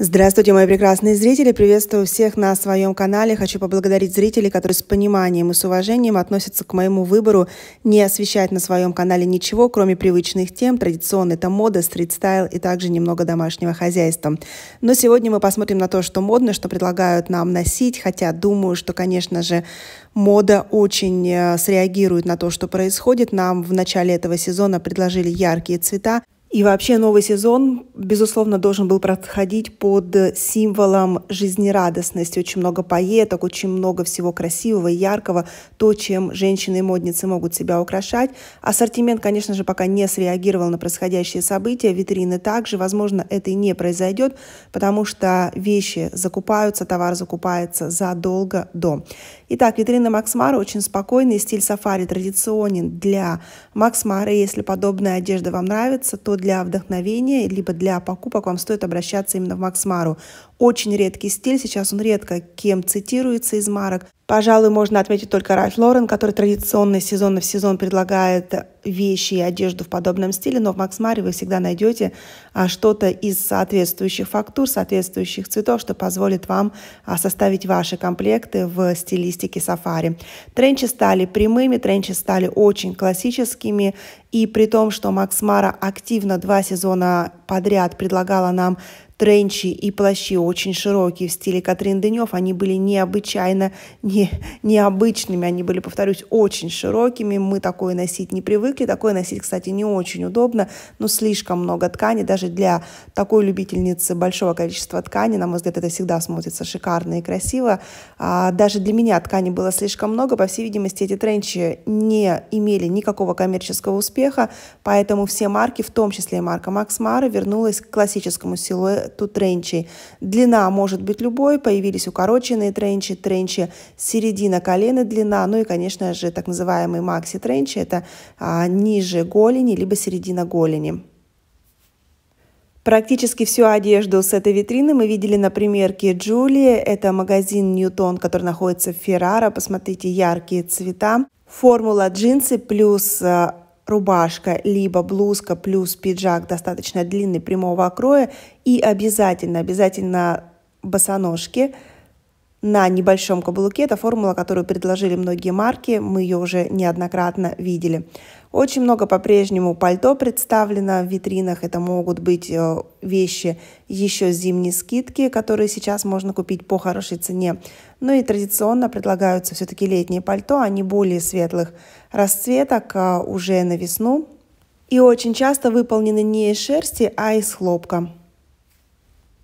Здравствуйте, мои прекрасные зрители! Приветствую всех на своем канале. Хочу поблагодарить зрителей, которые с пониманием и с уважением относятся к моему выбору не освещать на своем канале ничего, кроме привычных тем. Традиционно это мода, стрит-стайл и также немного домашнего хозяйства. Но сегодня мы посмотрим на то, что модно, что предлагают нам носить, хотя думаю, что, конечно же, мода очень э, среагирует на то, что происходит. Нам в начале этого сезона предложили яркие цвета, и вообще новый сезон, безусловно, должен был проходить под символом жизнерадостности. Очень много поеток, очень много всего красивого и яркого, то, чем женщины и модницы могут себя украшать. Ассортимент, конечно же, пока не среагировал на происходящие события, витрины также. Возможно, это и не произойдет, потому что вещи закупаются, товар закупается задолго до. Итак, витрина Максмара очень спокойный, стиль сафари традиционен для Максмара. Если подобная одежда вам нравится, то для вдохновения, либо для покупок вам стоит обращаться именно в Максмару. Очень редкий стиль, сейчас он редко кем цитируется из марок. Пожалуй, можно отметить только Ральф Лорен, который традиционно сезон в сезон предлагает вещи и одежду в подобном стиле, но в Макс Маре вы всегда найдете а, что-то из соответствующих фактур, соответствующих цветов, что позволит вам а, составить ваши комплекты в стилистике сафари. Тренчи стали прямыми, тренчи стали очень классическими, и при том, что Макс Мара активно два сезона подряд предлагала нам Тренчи и плащи очень широкие в стиле Катрин Денев. Они были необычайно не, необычными. Они были, повторюсь, очень широкими. Мы такое носить не привыкли. Такое носить, кстати, не очень удобно, но слишком много ткани. Даже для такой любительницы большого количества ткани, на мой взгляд, это всегда смотрится шикарно и красиво. А, даже для меня ткани было слишком много. По всей видимости, эти тренчи не имели никакого коммерческого успеха, поэтому все марки, в том числе и марка Макс Мара, вернулась к классическому силу тут тренчи. Длина может быть любой, появились укороченные тренчи, тренчи середина колена длина, ну и, конечно же, так называемый макси-тренчи, это а, ниже голени, либо середина голени. Практически всю одежду с этой витрины мы видели на примерке Джулии. Это магазин Ньютон, который находится в Феррара. Посмотрите яркие цвета. Формула джинсы плюс а, рубашка либо блузка плюс пиджак достаточно длинный прямого окроя и обязательно, обязательно босоножки – на небольшом каблуке. Это формула, которую предложили многие марки, мы ее уже неоднократно видели. Очень много по-прежнему пальто представлено в витринах. Это могут быть э, вещи еще зимние скидки, которые сейчас можно купить по хорошей цене. Ну и традиционно предлагаются все-таки летние пальто, они а более светлых расцветок а уже на весну. И очень часто выполнены не из шерсти, а из хлопка.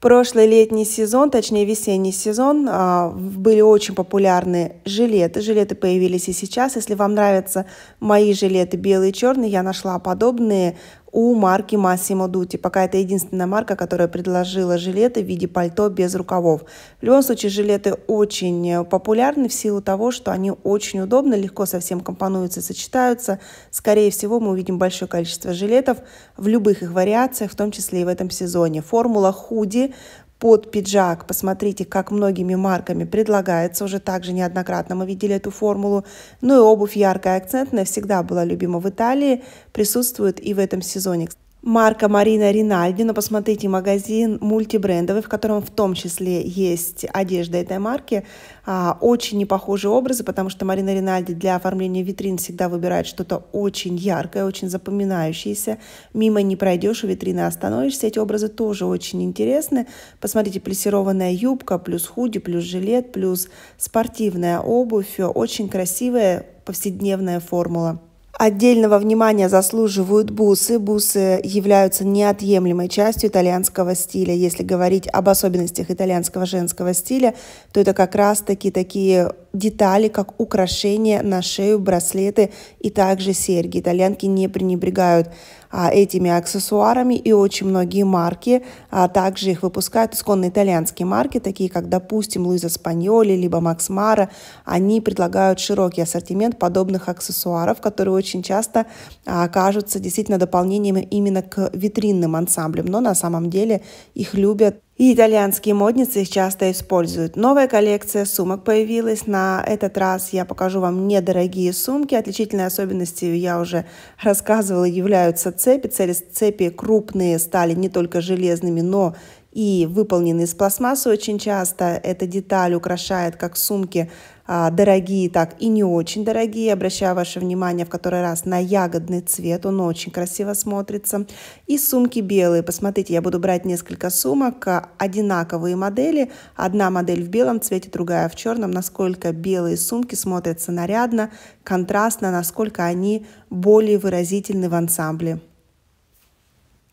Прошлый летний сезон, точнее весенний сезон, а, были очень популярны жилеты. Жилеты появились и сейчас. Если вам нравятся мои жилеты белые и черные, я нашла подобные у марки Massimo Dutti. Пока это единственная марка, которая предложила жилеты в виде пальто без рукавов. В любом случае, жилеты очень э, популярны в силу того, что они очень удобны, легко совсем компонуются сочетаются. Скорее всего, мы увидим большое количество жилетов в любых их вариациях, в том числе и в этом сезоне. Формула худи под пиджак. Посмотрите, как многими марками предлагается уже также неоднократно. Мы видели эту формулу. Ну и обувь яркая, акцентная, всегда была любима в Италии, присутствует и в этом сезоне марка Марина Ринальди, но посмотрите, магазин мультибрендовый, в котором в том числе есть одежда этой марки. А, очень непохожие образы, потому что Марина Ринальди для оформления витрин всегда выбирает что-то очень яркое, очень запоминающееся. Мимо не пройдешь, у витрины остановишься. Эти образы тоже очень интересны. Посмотрите, плессированная юбка, плюс худи, плюс жилет, плюс спортивная обувь. Очень красивая повседневная формула. Отдельного внимания заслуживают бусы. Бусы являются неотъемлемой частью итальянского стиля. Если говорить об особенностях итальянского женского стиля, то это как раз-таки такие детали, как украшения на шею, браслеты и также серьги. Итальянки не пренебрегают а, этими аксессуарами, и очень многие марки а также их выпускают, исконно итальянские марки, такие как, допустим, Луиза Спаньоли, либо Макс Мара, они предлагают широкий ассортимент подобных аксессуаров, которые очень часто а, кажутся действительно дополнением именно к витринным ансамблям, но на самом деле их любят и итальянские модницы их часто используют. Новая коллекция сумок появилась. На этот раз я покажу вам недорогие сумки. Отличительной особенностью, я уже рассказывала, являются цепи. Цепи крупные стали не только железными, но и выполнены из пластмассы очень часто. Эта деталь украшает как сумки а, дорогие, так и не очень дорогие. Обращаю ваше внимание в который раз на ягодный цвет, он очень красиво смотрится. И сумки белые. Посмотрите, я буду брать несколько сумок, а, одинаковые модели. Одна модель в белом цвете, другая в черном. Насколько белые сумки смотрятся нарядно, контрастно, насколько они более выразительны в ансамбле.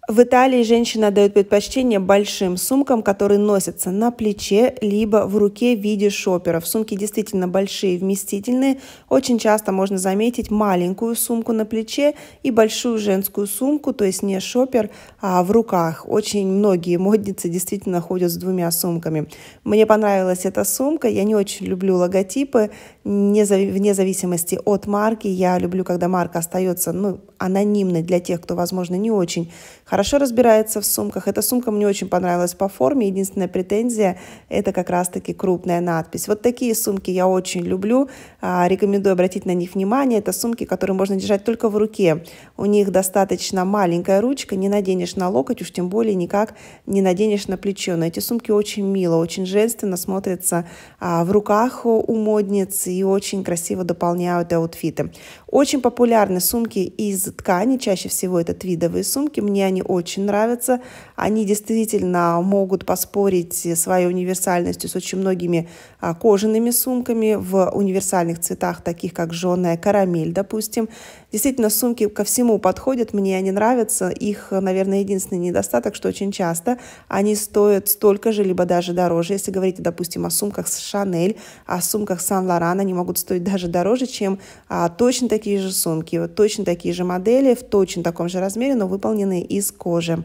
В Италии женщины отдают предпочтение большим сумкам, которые носятся на плече либо в руке в виде шоперов. Сумки действительно большие, вместительные. Очень часто можно заметить маленькую сумку на плече и большую женскую сумку, то есть не шопер, а в руках. Очень многие модницы действительно ходят с двумя сумками. Мне понравилась эта сумка. Я не очень люблю логотипы, вне зависимости от марки. Я люблю, когда марка остается ну, анонимной для тех, кто, возможно, не очень Хорошо разбирается в сумках. Эта сумка мне очень понравилась по форме. Единственная претензия – это как раз-таки крупная надпись. Вот такие сумки я очень люблю. А, рекомендую обратить на них внимание. Это сумки, которые можно держать только в руке. У них достаточно маленькая ручка. Не наденешь на локоть, уж тем более никак не наденешь на плечо. Но эти сумки очень мило, очень женственно смотрятся а, в руках у модниц и очень красиво дополняют аутфиты. Очень популярны сумки из ткани. Чаще всего это твидовые сумки. Мне они мне очень нравятся. Они действительно могут поспорить своей универсальностью с очень многими а, кожаными сумками в универсальных цветах, таких как жженая карамель, допустим. Действительно, сумки ко всему подходят, мне они нравятся. Их, наверное, единственный недостаток, что очень часто они стоят столько же, либо даже дороже. Если говорить, допустим, о сумках с Шанель, о сумках Сан-Лоран, они могут стоить даже дороже, чем а, точно такие же сумки, вот, точно такие же модели, в точно таком же размере, но выполненные из кожи.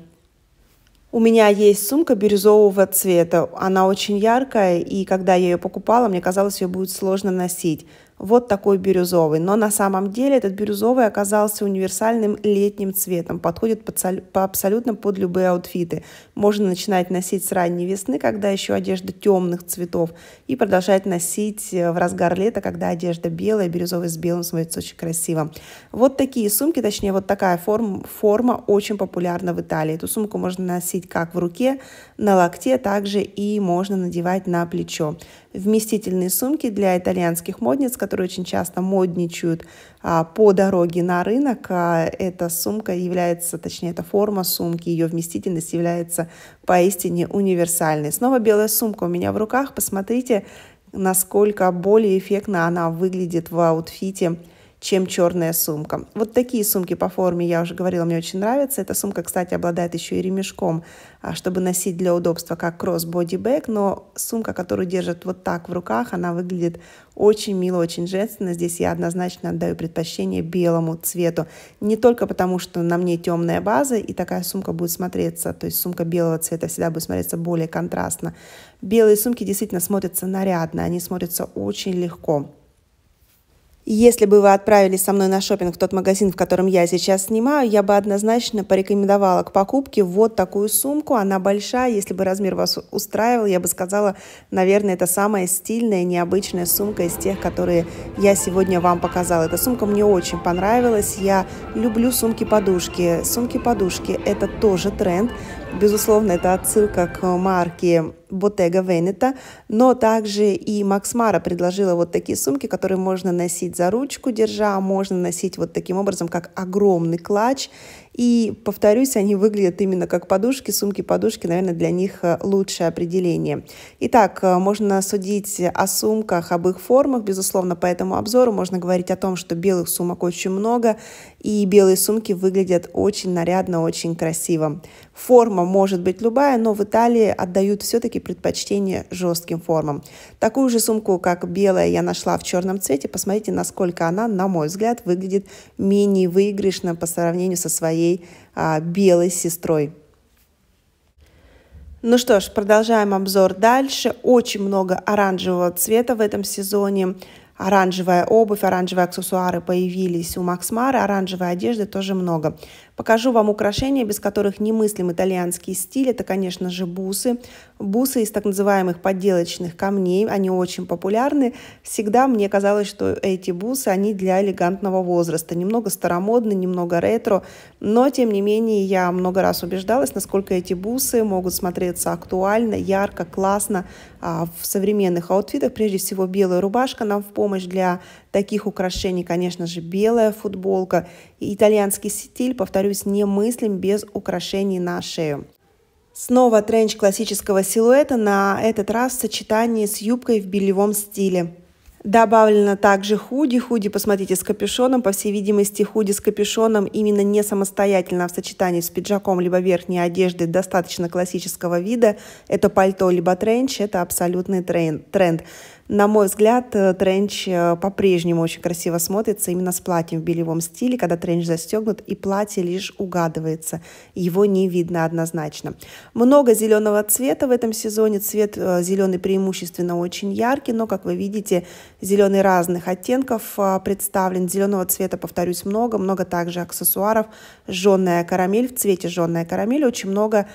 У меня есть сумка бирюзового цвета. Она очень яркая, и когда я ее покупала, мне казалось, ее будет сложно носить вот такой бирюзовый. Но на самом деле этот бирюзовый оказался универсальным летним цветом, подходит под, по, абсолютно под любые аутфиты. Можно начинать носить с ранней весны, когда еще одежда темных цветов, и продолжать носить э, в разгар лета, когда одежда белая, бирюзовый с белым смотрится очень красиво. Вот такие сумки, точнее вот такая форм, форма очень популярна в Италии. Эту сумку можно носить как в руке, на локте, а также и можно надевать на плечо вместительные сумки для итальянских модниц, которые очень часто модничают а, по дороге на рынок. А эта сумка является, точнее, эта форма сумки, ее вместительность является поистине универсальной. Снова белая сумка у меня в руках. Посмотрите, насколько более эффектно она выглядит в аутфите чем черная сумка. Вот такие сумки по форме, я уже говорила, мне очень нравятся. Эта сумка, кстати, обладает еще и ремешком, а, чтобы носить для удобства как кросс-боди-бэк, но сумка, которую держат вот так в руках, она выглядит очень мило, очень женственно. Здесь я однозначно отдаю предпочтение белому цвету. Не только потому, что на мне темная база, и такая сумка будет смотреться, то есть сумка белого цвета всегда будет смотреться более контрастно. Белые сумки действительно смотрятся нарядно, они смотрятся очень легко. Если бы вы отправились со мной на шопинг в тот магазин, в котором я сейчас снимаю, я бы однозначно порекомендовала к покупке вот такую сумку. Она большая, если бы размер вас устраивал, я бы сказала, наверное, это самая стильная, необычная сумка из тех, которые я сегодня вам показала. Эта сумка мне очень понравилась. Я люблю сумки-подушки. Сумки-подушки – это тоже тренд. Безусловно, это отсылка к марке Bottega Veneta, но также и Макс Мара предложила вот такие сумки, которые можно носить за ручку держа, а можно носить вот таким образом, как огромный клатч, и, повторюсь, они выглядят именно как подушки, сумки-подушки, наверное, для них э, лучшее определение. Итак, э, можно судить о сумках, об их формах, безусловно, по этому обзору. Можно говорить о том, что белых сумок очень много, и белые сумки выглядят очень нарядно, очень красиво. Форма может быть любая, но в Италии отдают все-таки предпочтение жестким формам. Такую же сумку, как белая, я нашла в черном цвете. Посмотрите, насколько она, на мой взгляд, выглядит менее выигрышно по сравнению со своей своей а, белой сестрой. Ну что ж, продолжаем обзор дальше. Очень много оранжевого цвета в этом сезоне оранжевая обувь, оранжевые аксессуары появились у Максмара, оранжевой одежды тоже много. Покажу вам украшения, без которых немыслим итальянский стиль. Это, конечно же, бусы. Бусы из так называемых подделочных камней, они очень популярны. Всегда мне казалось, что эти бусы, они для элегантного возраста. Немного старомодны, немного ретро, но, тем не менее, я много раз убеждалась, насколько эти бусы могут смотреться актуально, ярко, классно а, в современных аутфитах. Прежде всего, белая рубашка нам в помощь помощь для таких украшений, конечно же, белая футболка и итальянский стиль, повторюсь, не немыслим без украшений на шею. Снова тренч классического силуэта, на этот раз в сочетании с юбкой в бельевом стиле. Добавлено также худи. Худи, посмотрите, с капюшоном. По всей видимости, худи с капюшоном именно не самостоятельно, а в сочетании с пиджаком либо верхней одеждой достаточно классического вида. Это пальто либо тренч, это абсолютный тренд. На мой взгляд, э, тренч э, по-прежнему очень красиво смотрится именно с платьем в бельевом стиле, когда тренч застегнут и платье лишь угадывается, его не видно однозначно. Много зеленого цвета в этом сезоне, цвет э, зеленый преимущественно очень яркий, но, как вы видите, зеленый разных оттенков представлен, зеленого цвета, повторюсь, много, много также аксессуаров, жженая карамель, в цвете жженая карамель очень много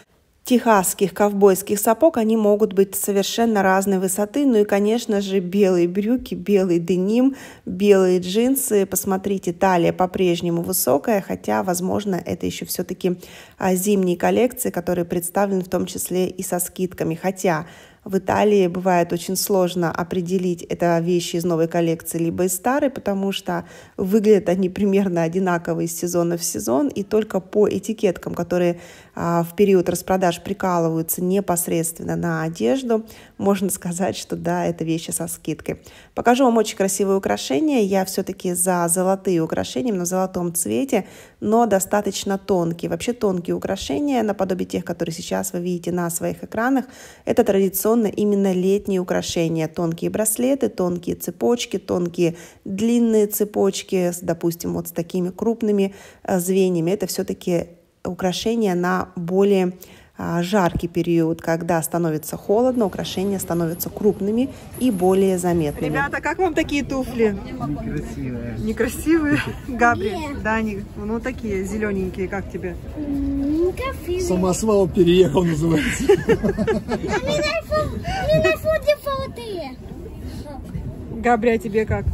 техасских ковбойских сапог они могут быть совершенно разной высоты. Ну и, конечно же, белые брюки, белый деним, белые джинсы. Посмотрите, талия по-прежнему высокая, хотя, возможно, это еще все-таки а, зимние коллекции, которые представлены в том числе и со скидками. Хотя в Италии бывает очень сложно определить, это вещи из новой коллекции либо из старой, потому что выглядят они примерно одинаковые из сезона в сезон, и только по этикеткам, которые а, в период распродаж прикалываются непосредственно на одежду, можно сказать, что да, это вещи со скидкой. Покажу вам очень красивые украшения. Я все-таки за золотые украшения, но в золотом цвете но достаточно тонкие. Вообще тонкие украшения, наподобие тех, которые сейчас вы видите на своих экранах, это традиционно именно летние украшения. Тонкие браслеты, тонкие цепочки, тонкие длинные цепочки, допустим, вот с такими крупными э, звеньями. Это все-таки украшения на более а, жаркий период, когда становится холодно, украшения становятся крупными и более заметными. Ребята, как вам такие туфли? Некрасивые. Некрасивые? Габри, Дани, ну такие зелененькие, как тебе? Некрасивые. Самосвал переехал, называется. Габри, а тебе как?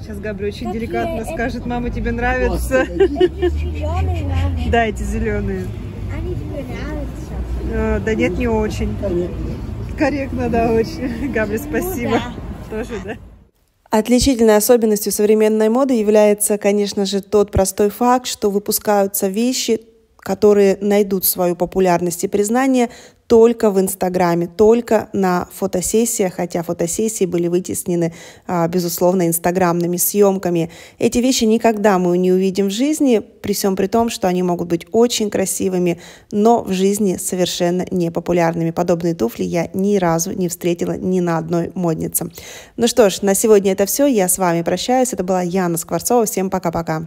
Сейчас Габри очень деликатно скажет, мама, тебе нравится? Да, эти зеленые. Э, да нет, не очень. Корректно. да, очень. Габри, ну спасибо. Тоже, да. Отличительной особенностью современной моды является, конечно же, тот простой факт, что выпускаются вещи которые найдут свою популярность и признание только в Инстаграме, только на фотосессиях, хотя фотосессии были вытеснены, а, безусловно, инстаграмными съемками. Эти вещи никогда мы не увидим в жизни, при всем при том, что они могут быть очень красивыми, но в жизни совершенно не популярными. Подобные туфли я ни разу не встретила ни на одной моднице. Ну что ж, на сегодня это все. Я с вами прощаюсь. Это была Яна Скворцова. Всем пока-пока.